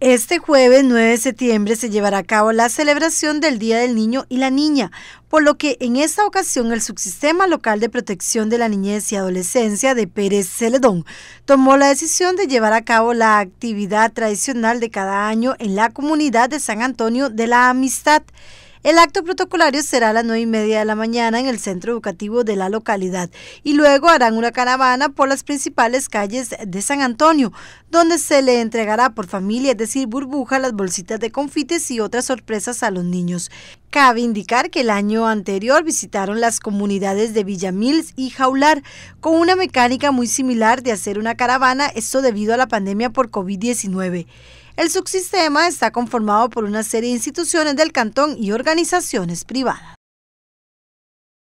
Este jueves 9 de septiembre se llevará a cabo la celebración del Día del Niño y la Niña, por lo que en esta ocasión el Subsistema Local de Protección de la Niñez y Adolescencia de Pérez Celedón tomó la decisión de llevar a cabo la actividad tradicional de cada año en la comunidad de San Antonio de la Amistad. El acto protocolario será a las 9 y media de la mañana en el centro educativo de la localidad y luego harán una caravana por las principales calles de San Antonio, donde se le entregará por familia, es decir, burbuja, las bolsitas de confites y otras sorpresas a los niños. Cabe indicar que el año anterior visitaron las comunidades de Villamils y Jaular con una mecánica muy similar de hacer una caravana, esto debido a la pandemia por COVID-19. El subsistema está conformado por una serie de instituciones del cantón y organizaciones privadas.